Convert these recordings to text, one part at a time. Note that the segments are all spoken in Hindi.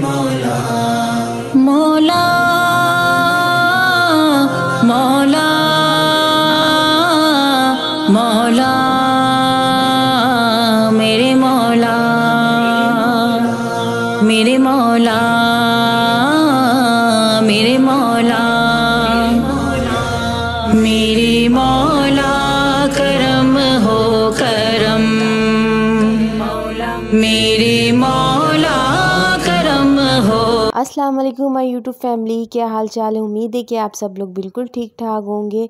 Mola अस्सलाम वालेकुम माय यूट्यूब फैमिली क्या हाल चाल है उम्मीद है कि आप सब लोग बिल्कुल ठीक ठाक होंगे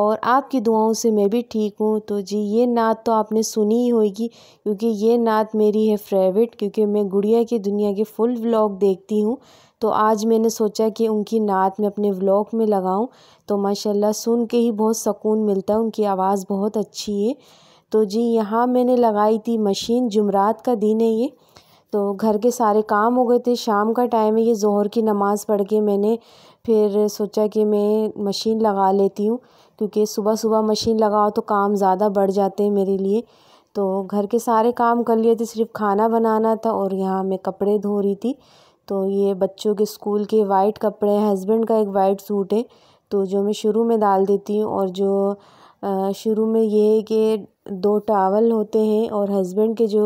और आपकी दुआओं से मैं भी ठीक हूँ तो जी ये नात तो आपने सुनी ही होगी क्योंकि ये नात मेरी है फेवरेट क्योंकि मैं गुड़िया की दुनिया के फुल व्लॉग देखती हूँ तो आज मैंने सोचा कि उनकी नात मैं अपने व्लॉग में लगाऊँ तो माशाल्लाह सुन के ही बहुत सुकून मिलता है उनकी आवाज़ बहुत अच्छी है तो जी यहाँ मैंने लगाई थी मशीन जुमरात का दिन है ये तो घर के सारे काम हो गए थे शाम का टाइम है ये ज़ोहर की नमाज़ पढ़ के मैंने फिर सोचा कि मैं मशीन लगा लेती हूँ क्योंकि सुबह सुबह मशीन लगाओ तो काम ज़्यादा बढ़ जाते हैं मेरे लिए तो घर के सारे काम कर लिए थे सिर्फ खाना बनाना था और यहाँ मैं कपड़े धो रही थी तो ये बच्चों के स्कूल के वाइट कपड़े हैं हस्बैंड का एक वाइट सूट है तो जो मैं शुरू में डाल देती हूँ और जो शुरू में ये है कि दो टावल होते हैं और हस्बैंड के जो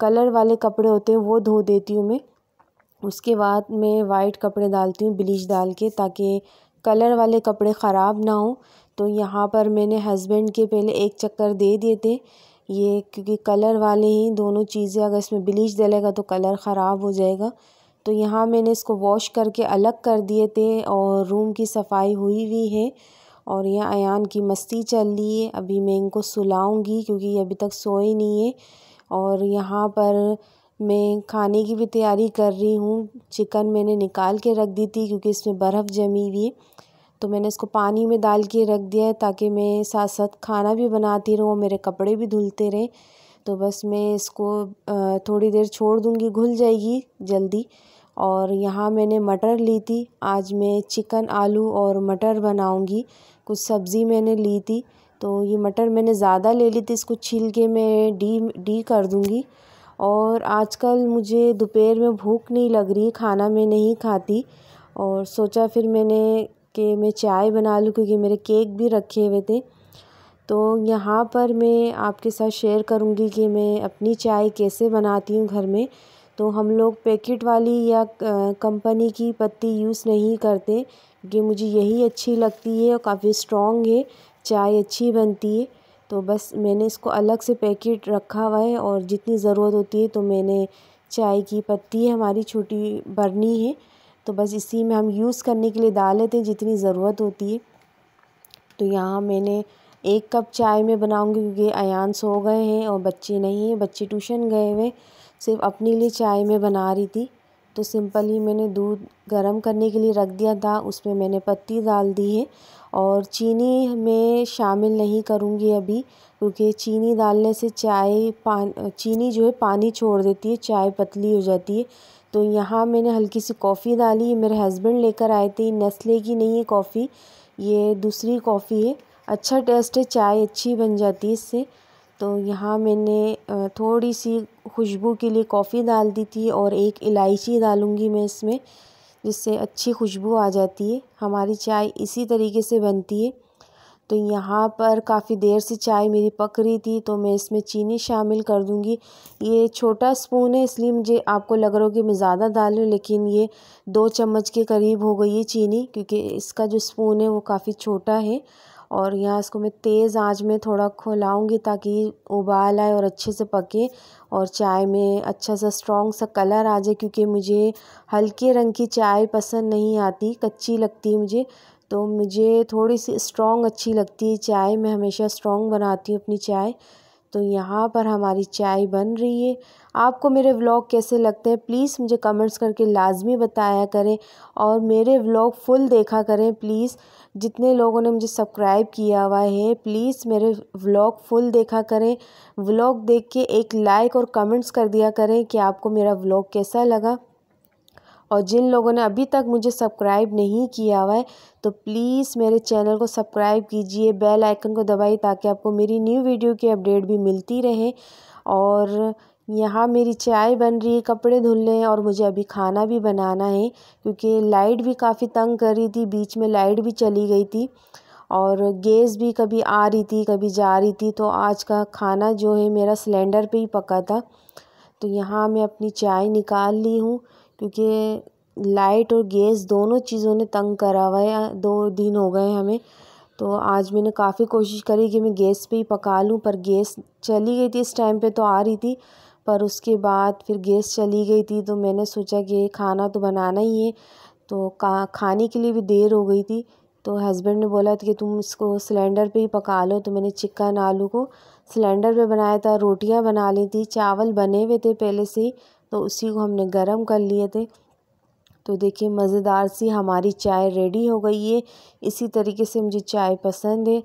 कलर वाले कपड़े होते हैं वो धो देती हूँ मैं उसके बाद मैं वाइट कपड़े डालती हूँ ब्लीच डाल के ताकि कलर वाले कपड़े ख़राब ना हो तो यहाँ पर मैंने हस्बैंड के पहले एक चक्कर दे दिए थे ये क्योंकि कलर वाले ही दोनों चीज़ें अगर इसमें ब्लीच डलेगा तो कलर ख़राब हो जाएगा तो यहाँ मैंने इसको वॉश करके अलग कर दिए थे और रूम की सफाई हुई हुई है और यहाँ अन की मस्ती चल रही है अभी मैं इनको सुलाऊँगी क्योंकि ये अभी तक सोए नहीं है और यहाँ पर मैं खाने की भी तैयारी कर रही हूँ चिकन मैंने निकाल के रख दी थी क्योंकि इसमें बर्फ़ जमी हुई तो मैंने इसको पानी में डाल के रख दिया है ताकि मैं साथ साथ खाना भी बनाती रहूँ मेरे कपड़े भी धुलते रहें तो बस मैं इसको थोड़ी देर छोड़ दूँगी घुल जाएगी जल्दी और यहाँ मैंने मटर ली थी आज मैं चिकन आलू और मटर बनाऊँगी कुछ सब्ज़ी मैंने ली थी तो ये मटर मैंने ज़्यादा ले ली थी इसको छील के मैं डी डी कर दूँगी और आजकल मुझे दोपहर में भूख नहीं लग रही खाना मैं नहीं खाती और सोचा फिर मैंने कि मैं चाय बना लूँ क्योंकि मेरे केक भी रखे हुए थे तो यहाँ पर मैं आपके साथ शेयर करूँगी कि मैं अपनी चाय कैसे बनाती हूँ घर में तो हम लोग पैकेट वाली या कंपनी की पत्ती यूज़ नहीं करते कि मुझे यही अच्छी लगती है और काफ़ी स्ट्रॉन्ग है चाय अच्छी बनती है तो बस मैंने इसको अलग से पैकेट रखा हुआ है और जितनी ज़रूरत होती है तो मैंने चाय की पत्ती है हमारी छोटी बरनी है तो बस इसी में हम यूज़ करने के लिए डाल लेते हैं जितनी ज़रूरत होती है तो यहाँ मैंने एक कप चाय में बनाऊंगी क्योंकि अयान सो गए हैं और बच्चे नहीं हैं बच्चे ट्यूशन गए हुए सिर्फ अपने लिए चाय में बना रही थी तो सिंपल ही मैंने दूध गर्म करने के लिए रख दिया था उसमें मैंने पत्ती डाल दी है और चीनी मैं शामिल नहीं करूँगी अभी क्योंकि चीनी डालने से चाय पान चीनी जो है पानी छोड़ देती है चाय पतली हो जाती है तो यहाँ मैंने हल्की सी कॉफ़ी डाली मेरे हस्बैंड लेकर आए थे नस्ले की नहीं है कॉफ़ी ये दूसरी कॉफ़ी है अच्छा टेस्ट है चाय अच्छी बन जाती है इससे तो यहाँ मैंने थोड़ी सी खुशबू के लिए कॉफ़ी डाल दी थी और एक इलायची डालूँगी मैं इसमें जिससे अच्छी खुशबू आ जाती है हमारी चाय इसी तरीके से बनती है तो यहाँ पर काफ़ी देर से चाय मेरी पक रही थी तो मैं इसमें चीनी शामिल कर दूँगी ये छोटा स्पून है इसलिए मुझे आपको लग रहा हो कि मैं ज़्यादा डाल रही हूँ लेकिन ये दो चम्मच के करीब हो गई है चीनी क्योंकि इसका जो स्पून है वो काफ़ी छोटा है और यहाँ इसको मैं तेज़ आंच में थोड़ा खोलाऊँगी ताकि उबाल आए और अच्छे से पके और चाय में अच्छा सा स्ट्रॉन्ग सा कलर आ जाए क्योंकि मुझे हल्के रंग की चाय पसंद नहीं आती कच्ची लगती है मुझे तो मुझे थोड़ी सी स्ट्रॉन्ग अच्छी लगती है चाय मैं हमेशा स्ट्रॉन्ग बनाती हूँ अपनी चाय तो यहाँ पर हमारी चाय बन रही है आपको मेरे व्लॉग कैसे लगते हैं प्लीज़ मुझे कमेंट्स करके लाजमी बताया करें और मेरे व्लॉग फुल देखा करें प्लीज़ जितने लोगों ने मुझे सब्सक्राइब किया हुआ है प्लीज़ मेरे व्लॉग फुल देखा करें व्लॉग देख के एक लाइक और कमेंट्स कर दिया करें कि आपको मेरा व्लॉग कैसा लगा और जिन लोगों ने अभी तक मुझे सब्सक्राइब नहीं किया हुआ है तो प्लीज़ मेरे चैनल को सब्सक्राइब कीजिए बेल आइकन को दबाइए ताकि आपको मेरी न्यू वीडियो की अपडेट भी मिलती रहे और यहाँ मेरी चाय बन रही है कपड़े धुलने हैं और मुझे अभी खाना भी बनाना है क्योंकि लाइट भी काफ़ी तंग कर रही थी बीच में लाइट भी चली गई थी और गैस भी कभी आ रही थी कभी जा रही थी तो आज का खाना जो है मेरा सिलेंडर पे ही पका था तो यहाँ मैं अपनी चाय निकाल ली हूँ क्योंकि लाइट और गैस दोनों चीज़ों ने तंग करा हुआ है दो दिन हो गए हमें तो आज मैंने काफ़ी कोशिश करी कि मैं गैस पे ही पका लूँ पर गैस चली गई थी इस टाइम पे तो आ रही थी पर उसके बाद फिर गैस चली गई थी तो मैंने सोचा कि खाना तो बनाना ही है तो खाने के लिए भी देर हो गई थी तो हस्बैंड ने बोला कि तुम इसको सिलेंडर पे ही पका लो तो मैंने चिकन आलू को सिलेंडर पे बनाया था रोटियां बना ली थी चावल बने हुए थे पहले से ही तो उसी को हमने गरम कर लिए थे तो देखिए मज़ेदार सी हमारी चाय रेडी हो गई है इसी तरीके से मुझे चाय पसंद है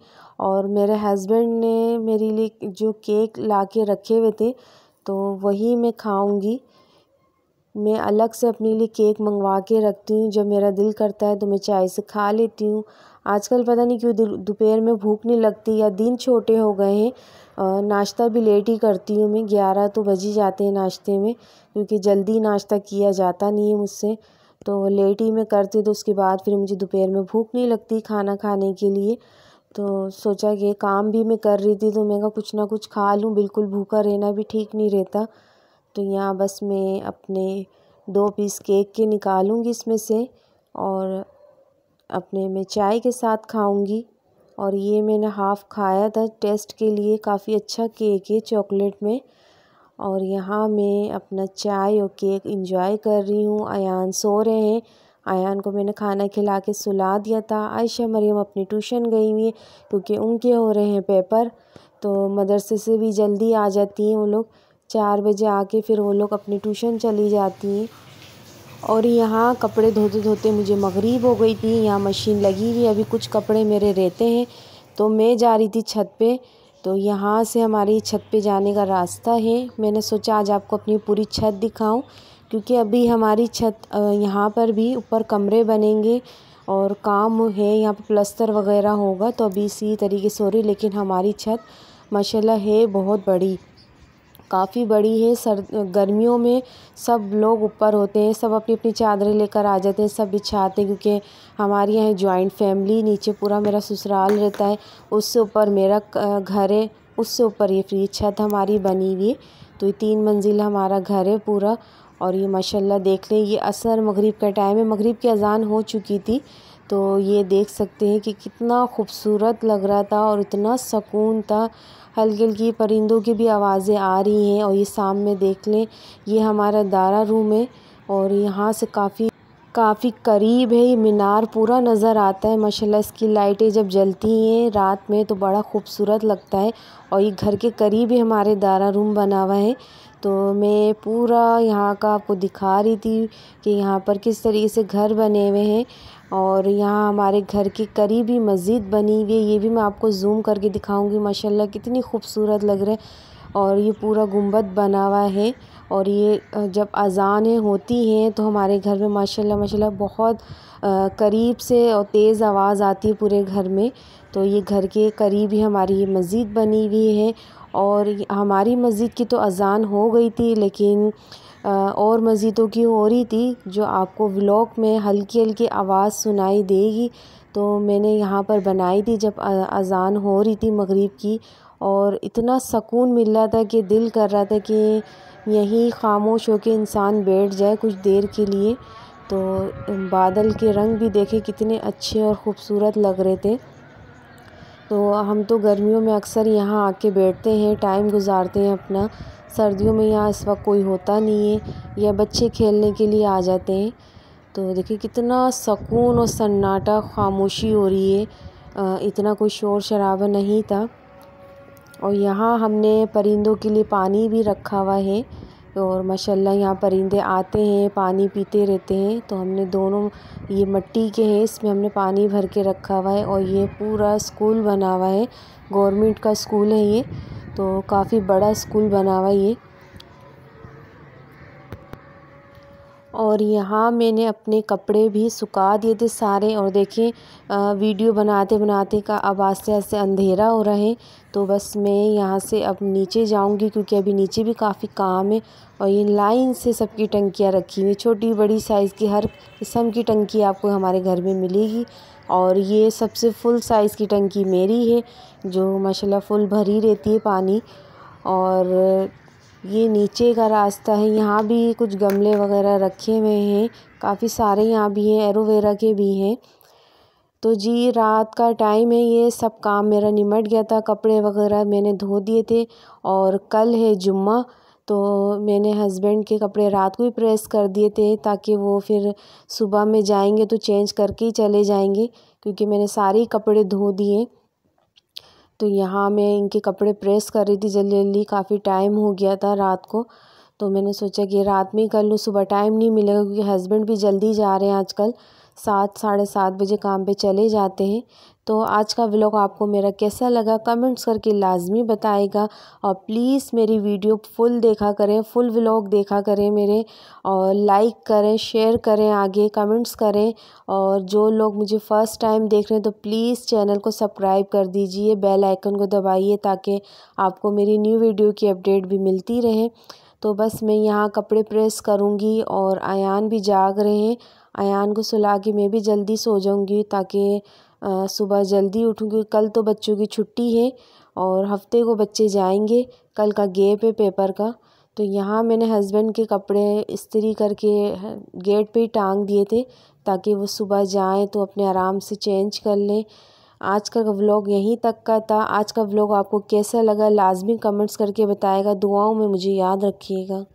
और मेरे हस्बैंड ने मेरे लिए जो केक ला के रखे हुए थे तो वही मैं खाऊँगी मैं अलग से अपने लिए केक मंगवा के रखती हूँ जब मेरा दिल करता है तो मैं चाय से खा लेती हूँ आजकल पता नहीं क्यों दोपहर में भूख नहीं लगती या दिन छोटे हो गए हैं नाश्ता भी लेट ही करती हूँ मैं ग्यारह तो बज ही जाते हैं नाश्ते में क्योंकि जल्दी नाश्ता किया जाता नहीं है मुझसे तो लेट ही मैं करती हूँ तो उसके बाद फिर मुझे दोपहर में भूख नहीं लगती खाना खाने के लिए तो सोचा कि काम भी मैं कर रही थी तो मैं का कुछ ना कुछ खा लूँ बिल्कुल भूखा रहना भी ठीक नहीं रहता तो यहाँ बस मैं अपने दो पीस केक के निकालूँगी इसमें से और अपने मैं चाय के साथ खाऊँगी और ये मैंने हाफ़ खाया था टेस्ट के लिए काफ़ी अच्छा केक है चॉकलेट में और यहाँ मैं अपना चाय और केक इंजॉय कर रही हूँ अन सो रहे हैं आयान को मैंने खाना खिला के सुला दिया था आयशा मरियम अपनी ट्यूशन गई हुई क्योंकि उनके हो रहे हैं पेपर तो मदरसे से भी जल्दी आ जाती हैं वो लोग चार बजे आके फिर वो लोग अपनी ट्यूशन चली जाती हैं और यहाँ कपड़े धोते धोते मुझे मगरीब हो गई थी यहाँ मशीन लगी हुई अभी कुछ कपड़े मेरे रहते हैं तो मैं जा रही थी छत पर तो यहाँ से हमारी छत पर जाने का रास्ता है मैंने सोचा आज आपको अपनी पूरी छत दिखाऊँ क्योंकि अभी हमारी छत यहाँ पर भी ऊपर कमरे बनेंगे और काम है यहाँ पर प्लस्तर वगैरह होगा तो अभी इसी तरीके से हो रही लेकिन हमारी छत माशाल्लाह है बहुत बड़ी काफ़ी बड़ी है सर गर्मियों में सब लोग ऊपर होते हैं सब अपनी अपनी चादरें लेकर आ जाते हैं सब बिछाते हैं क्योंकि हमारे यहाँ जॉइंट फैमिली नीचे पूरा मेरा ससुराल रहता है उससे ऊपर मेरा घर है उससे ऊपर ये फ्री छत हमारी बनी हुई है तो ये तीन मंजिल हमारा घर है पूरा और ये माशाल्लाह देख लें ये असर मगरिब का टाइम है मगरिब की अज़ान हो चुकी थी तो ये देख सकते हैं कि कितना खूबसूरत लग रहा था और इतना सकून था हल्की हल्की परिंदों की भी आवाज़ें आ रही हैं और ये सामने देख लें ये हमारा दारा रूम है और यहाँ से काफ़ी काफ़ी करीब है ये मीनार पूरा नज़र आता है माशाल्लाह इसकी लाइटें जब जलती हैं रात में तो बड़ा खूबसूरत लगता है और ये घर के करीब ही हमारे दारा रूम बना हुआ है तो मैं पूरा यहाँ का आपको दिखा रही थी कि यहाँ पर किस तरीके से घर बने हुए हैं और यहाँ हमारे घर के करीब ही मस्जिद बनी हुई है ये भी मैं आपको जूम करके दिखाऊंगी माशाल्लाह कितनी खूबसूरत लग रहा है और ये पूरा गुंबद बना हुआ है और ये जब अजानें होती हैं तो हमारे घर में माशाल्लाह माशाल्लाह बहुत करीब से और तेज़ आवाज़ आती है पूरे घर में तो ये घर के करीब ही हमारी ये मस्जिद बनी हुई है और हमारी मस्जिद की तो अज़ान हो गई थी लेकिन और मस्जिदों की हो रही थी जो आपको व्लॉग में हल्की हल्की आवाज़ सुनाई देगी तो मैंने यहाँ पर बनाई थी जब अज़ान हो रही थी मगरिब की और इतना सकून मिल रहा था कि दिल कर रहा था कि यहीं खामोश हो के इंसान बैठ जाए कुछ देर के लिए तो बादल के रंग भी देखे कितने अच्छे और ख़ूबसूरत लग रहे थे तो हम तो गर्मियों में अक्सर यहाँ आके बैठते हैं टाइम गुज़ारते हैं अपना सर्दियों में यहाँ इस वक्त कोई होता नहीं है या बच्चे खेलने के लिए आ जाते हैं तो देखिए कितना सकून और सन्नाटा खामोशी हो रही है इतना कोई शोर शराबा नहीं था और यहाँ हमने परिंदों के लिए पानी भी रखा हुआ है और माशाल्लाह यहाँ परिंदे आते हैं पानी पीते रहते हैं तो हमने दोनों ये मिट्टी के हैं इसमें हमने पानी भर के रखा हुआ है और ये पूरा स्कूल बना हुआ है गवर्नमेंट का स्कूल है ये तो काफ़ी बड़ा स्कूल बना हुआ है ये और यहाँ मैंने अपने कपड़े भी सुखा दिए थे सारे और देखिए वीडियो बनाते बनाते का अब आस्ते आस्ते अंधेरा हो रहा है तो बस मैं यहाँ से अब नीचे जाऊँगी क्योंकि अभी नीचे भी काफ़ी काम है और ये लाइन से सबकी टंकियाँ रखी हुई छोटी बड़ी साइज़ की हर किस्म की टंकी आपको हमारे घर में मिलेगी और ये सबसे फुल साइज़ की टंकी मेरी है जो माशाला फुल भरी रहती है पानी और ये नीचे का रास्ता है यहाँ भी कुछ गमले वगैरह रखे हुए हैं काफ़ी सारे यहाँ भी हैं एरोवेरा के भी हैं तो जी रात का टाइम है ये सब काम मेरा निमट गया था कपड़े वगैरह मैंने धो दिए थे और कल है जुम्मा तो मैंने हस्बैंड के कपड़े रात को ही प्रेस कर दिए थे ताकि वो फिर सुबह में जाएंगे तो चेंज करके ही चले जाएंगे क्योंकि मैंने सारे कपड़े धो दिए तो यहाँ मैं इनके कपड़े प्रेस कर रही थी जल्दी जल्दी काफ़ी टाइम हो गया था रात को तो मैंने सोचा कि रात में ही कर लूँ सुबह टाइम नहीं मिलेगा क्योंकि हस्बैंड भी जल्दी जा रहे हैं आजकल सात साढ़े सात बजे काम पे चले जाते हैं तो आज का व्लॉग आपको मेरा कैसा लगा कमेंट्स करके लाजमी बताएगा और प्लीज़ मेरी वीडियो फुल देखा करें फुल व्लॉग देखा करें मेरे और लाइक करें शेयर करें आगे कमेंट्स करें और जो लोग मुझे फ़र्स्ट टाइम देख रहे हैं तो प्लीज़ चैनल को सब्सक्राइब कर दीजिए बेल आइकन को दबाइए ताकि आपको मेरी न्यू वीडियो की अपडेट भी मिलती रहे तो बस मैं यहाँ कपड़े प्रेस करूँगी और अन भी जाग रहे हैं अन को सुला के मैं भी जल्दी सो जाऊँगी ताकि सुबह जल्दी उठूँगी कल तो बच्चों की छुट्टी है और हफ़्ते को बच्चे जाएंगे कल का गेप है पेपर का तो यहाँ मैंने हस्बैंड के कपड़े इस्त्री करके गेट पे ही टांग दिए थे ताकि वो सुबह जाएं तो अपने आराम से चेंज कर लें आज का व्लॉग यहीं तक का था आज का व्लॉग आपको कैसा लगा लाजमी कमेंट्स करके बताएगा दुआओं में मुझे याद रखिएगा